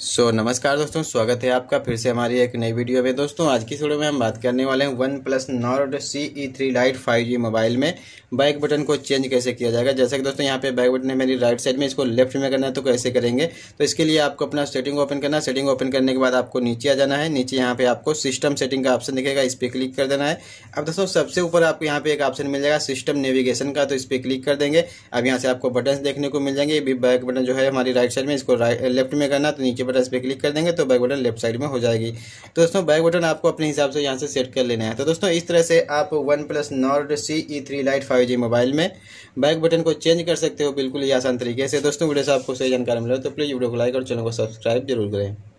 सो so, नमस्कार दोस्तों स्वागत है आपका फिर से हमारी एक नई वीडियो में दोस्तों आज की वीडियो में हम बात करने वाले हैं one plus Nord C E three lite five G mobile में बैक बटन को चेंज कैसे किया जाएगा जैसे कि दोस्तों यहाँ पे बैक बटन है मेरी राइट साइड में इसको लेफ्ट में करना है तो कैसे करेंगे तो इसके लिए आपको अपना सेटिंग ओपन करना है सेटिंग ओपन करने के बाद आपको नीचे आ जाना है नीचे यहाँ पे आपको सिस्टम सेटिंग का ऑप्शन दिखेगा इस पर क्लिक कर देना है अब दोस्तों सबसे ऊपर आपको यहाँ पे एक ऑप्शन मिल जाएगा सिस्टम नेविगेशन का तो इस पर क्लिक कर देंगे अब यहाँ से आपको बटन देखने को मिल जाएंगे बैक बटन जो है हमारी राइट साइड में इसको लेफ्ट में करना तो नीचे बटन इस पर क्लिक कर देंगे तो बैक बटन लेफ्ट साइड में हो जाएगी तो दोस्तों बैक बटन आपको अपने हिसाब से यहाँ से सेट कर लेना है तो दोस्तों इस तरह से आप one plus Nord C E three lite five G mobile में बैक बटन को चेंज कर सकते हो बिल्कुल ही आसान तरीके से दोस्तों वीडियो से आपको सही जानकारी मिले तो प्लीज़ वीडियो को लाइक और चैनल को सब्सक्राइब जरूर करें